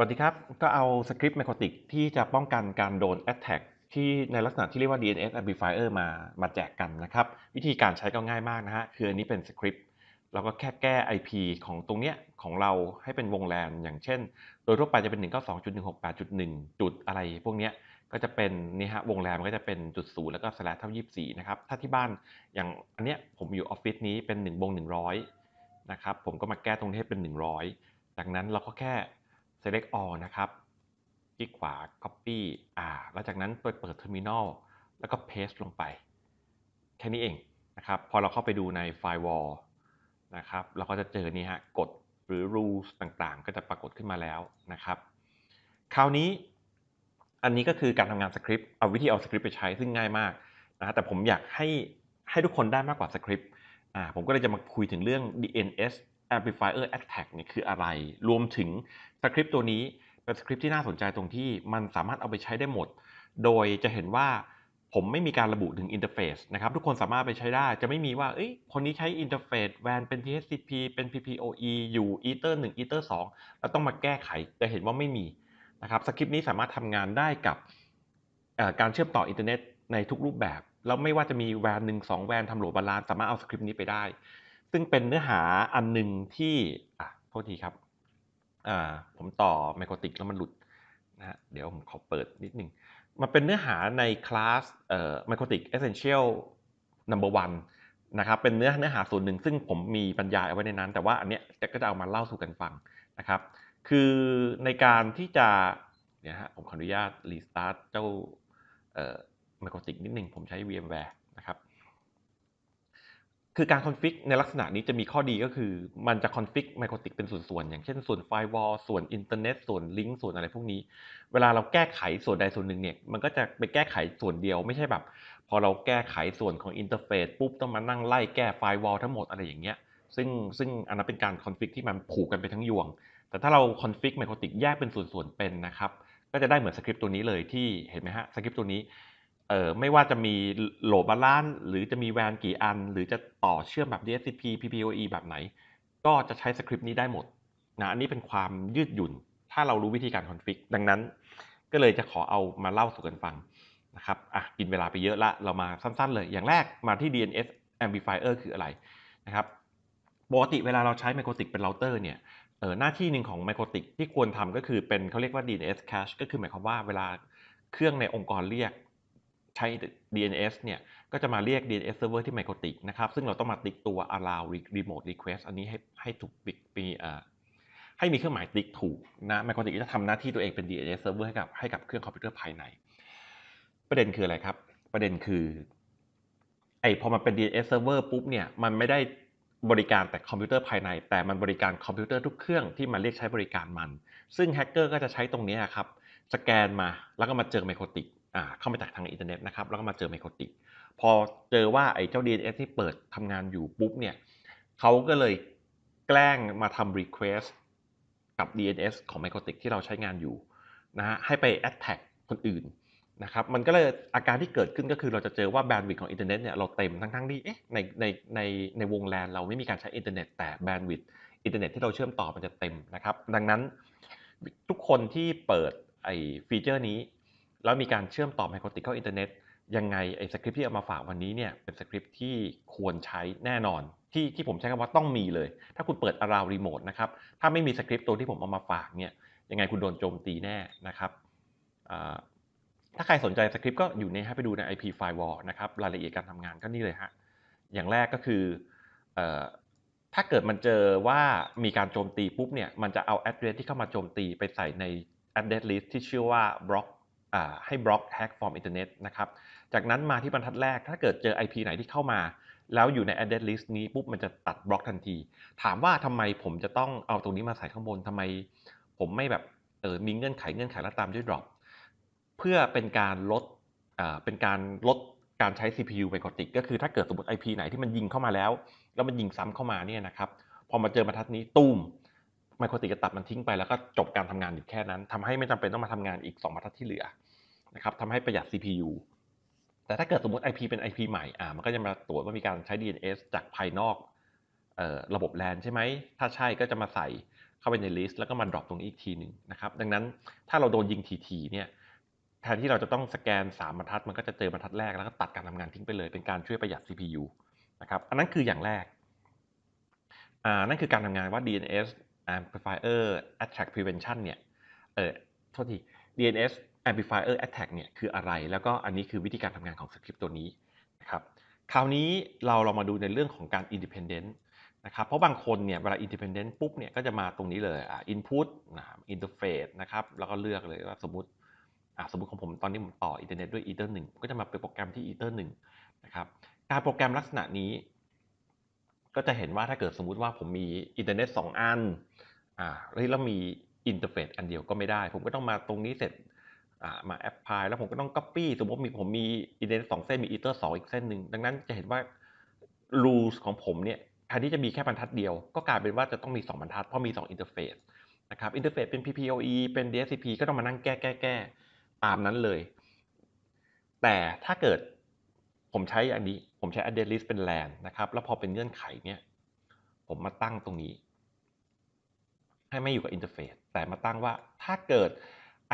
สวัสดีครับ ก็เอาสคริปต์ m โครติกที่จะป้องกันการโดน Attack ที่ในลักษณะที่เรียกว่า DNS Amplifier มามาแจกกันนะครับ วิธีการใช้ก็ง่ายมากนะฮะ คืออันนี้เป็นสคริปต์เราก็แค่แก้ IP ของตรงเนี้ยของเราให้เป็นวงแลนอย่างเช่น โดยทั่วไปจะเป็น192.168.1 จุดอะไรพวกเนี้ยก็จะเป็นนี่ฮะวงแลนก็จะเป็นจุดศูนย์แล้วก็สแลชเท่า 24นะครับ ถ้าที่บ้านอย่างอันเนี้ยผมอยู่ออฟฟิศนี้เป็น1วง100นะครับ ผมก็มาแก้ตรงนี้ให้เป็น 100 จากนั้นเราก็แค่ select all นะครับ คลิกขวา copy อ่าหลังจากนั้นเปิดเปิด terminal แล้วก็ paste ลงไป แค่นี้เองนะครับ พอเราเข้าไปดูใน firewall นะครับ เราก็จะเจอนี่ฮะกฎหรือ rules ต่างๆ ก็จะปรากฏขึ้นมาแล้วนะครับ คราวนี้อันนี้ก็คือการทำงานสคริปต์เอาวิธีเอาสคริปต์ไปใช้ซึ่งง่ายมากนะแต่ผมอยากให้ให้ทุกคนได้มากกว่าสคริปต์ อ่าผมก็เลยจะมาคุยถึงเรื่อง DNS amplifier attack เนี่ยคืออะไร รวมถึงสคริปต์ตัวนี้เป็นสคริปต์ที่น่าสนใจตรงที่มันสามารถเอาไปใช้ได้หมด โดยจะเห็นว่าผมไม่มีการระบุถึงอินเทอร์เฟซนะครับทุกคนสามารถไปใช้ได้ จะไม่มีว่าคนนี้ใช้อินเทอร์เฟซแวนเป็น TCP เป็น PPOE อยู่ Ether 1 Ether 2แล้วต้องมาแก้ไขจะเห็นว่าไม่มีนะครับสคริปต์นี้สามารถทำงานได้กับการเชื่อมต่ออินเทอร์เน็ตในทุกรูปแบบแล้วไม่ว่าจะมีแวนหนึ่งสองแวนทำโหลดบาลานสามารถเอาสคริปต์นี้ไปได้ซึ่งเป็นเนื้อหาอันหนึ่งที่อ่ะโทษทีครับอ่าผมต่อไมโครติกแล้วมันหลุดนะฮะ เดี๋ยวผมขอเปิดนิดนึง มันเป็นเนื้อหาในคลาสเอ่อ m ติกเอเซนเชียลนัมเบอร์วันนะครับ เป็นเนื้อเนื้อหาส่วนหนึ่งซึ่งผมมีบรรยายเอาไว้ในนั้น แต่ว่าอันเนี้ยก็จะเอามาเล่าสู่กันฟังนะครับ คือในการที่จะเนี่ยฮะ ผมขออนุญาตรีสตาร์ทเจ้าเอ่อ m มโครติกนิดหนึ่งผมใช้ VMware นะครับคือการคอนฟิกในลักษณะนี้จะมีข้อดีก็คือมันจะคอนฟิกไมโครติกเป็นส่วนๆ อย่างเช่นส่วนไฟวอลส่วนอินเทอร์เน็ตส่วนลิงก์ส่วนอะไรพวกนี้ เวลาเราแก้ไขส่วนใดส่วนหนึ่งเนี่ยมันก็จะไปแก้ไขส่วนเดียวไม่ใช่แบบพอเราแก้ไขส่วนของอินเทอร์เฟซปุ๊บ ต้องมานั่งไล่แก้ไฟวอลทั้งหมดอะไรอย่างเงี้ยซึ่งซึ่งอันนั้นเป็นการคอนฟิกที่มันผูกกันไปทั้งยวง แต่ถ้าเราคอนฟิกไมโครติกแยกเป็นส่วนๆเป็นนะครับก็จะได้เหมือนสคริปต์ตัวนี้เลยที่เห็นไหมฮะสคริปต์ตัวนี้เอ่อไม่ว่าจะมีโหลบาลานหรือจะมีแวนกี่อัน หรือจะต่อเชื่อมแบบ DSCP PPOE แบบไหน ก็จะใช้สคริปต์นี้ได้หมดนะอันนี้เป็นความยืดหยุ่น ถ้าเรารู้วิธีการคอนฟิกดังนั้นก็เลยจะขอเอามาเล่าสู่กันฟังนะครับอ่ะกินเวลาไปเยอะละเรามาสั้นๆเลยอย่างแรกมาที่ DNS amplifier คืออะไรนะครับปกติเวลาเราใช้ Microtik เป็นเราเตอร์เนี่ยเออหน้าที่หนึ่งของ Microtik ที่ควรทำก็คือเป็นเขาเรียกว่า DNS cache ก็คือหมายความว่าเวลาเครื่องในองค์กรเรียกใช้ DNS เนี่ยก็จะมาเรียก DNS server ที่ไมโครติกนะครับซึ่งเราต้องมาติ๊กตัว allow remote request อันนี้ให้ให้ถูกปิดปีให้มีเครื่องหมายติ๊กถูกนะไมโครติกจะทำหน้าที่ตัวเองเป็น DNS server ให้กับให้กับเครื่องคอมพิวเตอร์ภายใน ประเด็นคืออะไรครับ ประเด็นคือไอพอ มันเป็น DNS server ปุ๊บเนี่ยมันไม่ได้บริการแต่คอมพิวเตอร์ภายในแต่มันบริการคอมพิวเตอร์ทุกเครื่องที่มันเรียกใช้บริการมัน ซึ่งแฮกเกอร์ก็จะใช้ตรงนี้ครับสแกนมาแล้วก็มาเจอไมโครติกเข้ามาจากทางอินเทอร์เน็ตนะครับแล้วก็มาเจอไมโครติกพอเจอว่าไอ้เจ้า DNS ที่เปิดทำงานอยู่ปุ๊บเนี่ยเขาก็เลยแกล้งมาทำ Request กับ DNS ของไมโครติกที่เราใช้งานอยู่นะฮะให้ไป Attack คนอื่นนะครับมันก็เลยอาการที่เกิดขึ้นก็คือเราจะเจอว่าแบนด์วิดของอินเทอร์เน็ตเนี่ยเราเต็มทั้งๆที่เอ๊ะในในในในวงแลนเราไม่มีการใช้อินเทอร์เน็ตแต่แบนด์วิดอินเทอร์เน็ตที่เราเชื่อมต่อมันจะเต็มนะครับดังนั้นทุกคนที่เปิดไอ้ฟีเจอร์นี้แล้วมีการเชื่อมต่อไมโครติเข้าอินเทอร์เน็ต ยังไงไอ้สคริปที่เอามาฝากวันนี้เนี่ยเป็นสคริปที่ควรใช้แน่นอนที่ที่ผมใช้คำว่าต้องมีเลย ถ้าคุณเปิดอาราวรีโมทนะครับถ้าไม่มีสคริปตัวที่ผมเอามาฝากเนี่ยยังไงคุณโดนโจมตีแน่นะครับถ้าใครสนใจสคริปต์ก็อยู่ในให้ไปดูใน IP firewall นะครับรายละเอียดการทำงานก็นี่เลยฮะอย่างแรกก็คือถ้าเกิดมันเจอว่ามีการโจมตีปุ๊บเนี่ยมันจะเอาแอดเดรสที่เข้ามาโจมตีไปใส่ใน address list ที่ชื่อว่า block ให้บล็อกแฮกฟอร์มอินเทอร์เน็ตนะครับ จากนั้นมาที่บรรทัดแรก ถ้าเกิดเจอ IP ไหนที่เข้ามา แล้วอยู่ใน address list นี้ ปุ๊บ มันจะตัดบล็อกทันที ถามว่าทำไมผมจะต้องเอาตรงนี้มาใส่ข้างบนทำไม ผมไม่แบบเออมีเงื่อนไขเงื่อนไขแล้วตามด้วย drop เพื่อเป็นการลดเป็นการลดการใช้ CPU ไปกว่ติก ก็คือถ้าเกิดสมมติ IP ไหนที่มันยิงเข้ามาแล้ว แล้วมันยิงซ้ำเข้ามาเนี่ยนะครับพอมาเจอบรรทัดนี้ตูมไมโครติจะตัดมันทิ้งไปแล้วก็จบการทำงานอยู่แค่นั้น ทำให้ไม่จำเป็นต้องมาทำงานอีก2บรรทัดที่เหลือนะครับทำให้ประหยัด CPU แต่ถ้าเกิดสมมติ IP เป็น IP ใหม่ อ่า มันก็จะมาตรวจว่ามีการใช้ DNS จากภายนอกระบบแลนใช่ไหม ถ้าใช่ก็จะมาใส่เข้าไปในลิสต์แล้วก็มาดรอปตรงนี้อีกทีหนึ่งนะครับ ดังนั้นถ้าเราโดนยิงทีๆเนี่ยแทนที่เราจะต้องสแกน3บรรทัดมันก็จะเจอบรรทัดแรกแล้วก็ตัดการทำงานทิ้งไปเลยเป็นการช่วยประหยัด CPU นะครับ อันนั้นคืออย่างแรก อ่า นั่นคือการทำงานว่า DNS amplifier attack prevention เนี่ย เออโทษที DNS amplifier attack เนี่ยคืออะไรแล้วก็อันนี้คือวิธีการทำงานของสคริปต์ตัวนี้นะครับคราวนี้เราเรามาดูในเรื่องของการ independent นะครับเพราะบางคนเนี่ยเวลา independent ปุ๊บเนี่ยก็จะมาตรงนี้เลยอ่า input นะครับ interface นะครับแล้วก็เลือกเลยว่าสมมติอ่าสมมติของผมตอนนี้ผมต่ออินเทอร์เน็ตด้วย ether 1ก็จะมาเป็นโปรแกรมที่ ether 1นะครับการโปรแกรมลักษณะนี้ก็จะเห็นว่าถ้าเกิดสมมุติว่าผมมีอินเทอร์เน็ต2อันอ่าแล้วมีอินเทอร์เฟซอันเดียวก็ไม่ได้ ผมก็ต้องมาตรงนี้เสร็จมาแอปพลาย แล้วผมก็ต้องก๊อปปี้สมมติมีผมมีอินเทอร์เน็ตสองเส้นมีอีเทอร์สองอีกเส้นหนึ่ง ดังนั้นจะเห็นว่ารูสของผมเนี่ย แทนที่จะมีแค่บรรทัดเดียว ก็กลายเป็นว่าจะต้องมี2บรรทัด เพราะมี2อินเทอร์เฟซนะครับ อินเทอร์เฟซเป็น PPOE เป็น DSCP ก็ต้องมานั่งแก้แก้แก้ตามนั้นเลย แต่ถ้าเกิดผมใช้อันนี้ผมใช้ address list เป็น LAN นะครับ แล้วพอเป็นเงื่อนไขเนี่ย ผมมาตั้งตรงนี้ ให้ไม่อยู่กับอินเทอร์เฟซ แต่มาตั้งว่าถ้าเกิด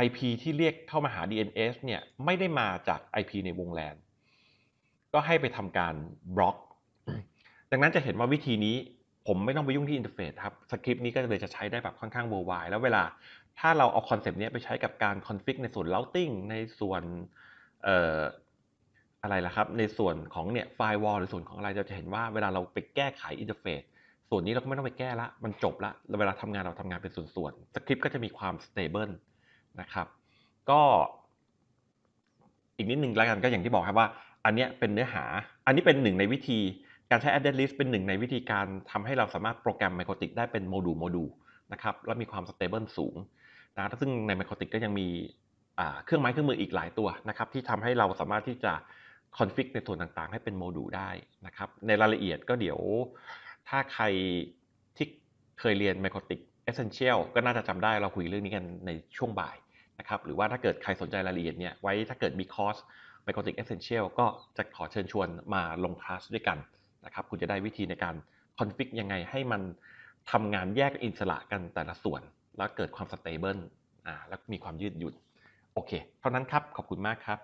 IP ที่เรียกเข้ามาหา DNS เนี่ยไม่ได้มาจาก IP ในวงแลน ก็ให้ไปทำการบล็อก ดังนั้นจะเห็นว่าวิธีนี้ผมไม่ต้องไปยุ่งที่อินเทอร์เฟซครับ สคริปต์นี้ก็เลยจะใช้ได้แบบค่อนข้างเวอร์ไวแล้วเวลาถ้าเราเอาคอนเซปต์นี้ไปใช้กับการคอนฟิกในส่วนเลาติ้งในส่วนอะไรล่ะครับในส่วนของเนี่ยไฟวอลหรือส่วนของอะไรเราจะเห็นว่าเวลาเราไปแก้ไขอินเทอร์เฟซส่วนนี้เราก็ไม่ต้องไปแก้ละมันจบละเวลาทำงานเราทำงานเป็นส่วนๆสคริปต์ก็จะมีความสเตเบิลนะครับก็ อีกนิดหนึ่งแล้วกันก็อย่างที่บอกครับว่าอันเนี้ยเป็นเนื้อหาอันนี้เป็นหนึ่งในวิธีการใช้ a d d list เป็นหนึ่งในวิธีการทำให้เราสามารถโปรแกรม m i c r o t i c ได้เป็นโมดูลโมดูลนะครับและมีความสเตเบิลสูงนะซึ่งใน m i c r o t i c ก็ยังมีเครื่องไม้เครื่องมืออีกหลายตัวนะครับที่ทำให้เราสามารถที่จะคอนฟิกในส่วนต่างๆ ให้เป็นโมดูลได้นะครับ ในรายละเอียดก็เดี๋ยว ถ้าใครที่เคยเรียน m i c r o t i เ Essential ก็น่าจะจำได้เราคุยเรื่องนี้กันในช่วงบ่ายนะครับหรือว่าถ้าเกิดใครสนใจรายละเอียดเนี่ยไว้ถ้าเกิดมีคอร์ส m i c r o t i เ Essential ก็จะขอเชิญชวนมาลงคลาสด้วยกันนะครับ คุณจะได้วิธีในการคอนฟิกยังไงให้มันทำงานแยกอินสระกันแต่ละส่วน แล้วเกิดความสเตเบิลอ่าแล้วมีความยืดหยุ่นโอเคเท่านั้นครับขอบคุณมากครับ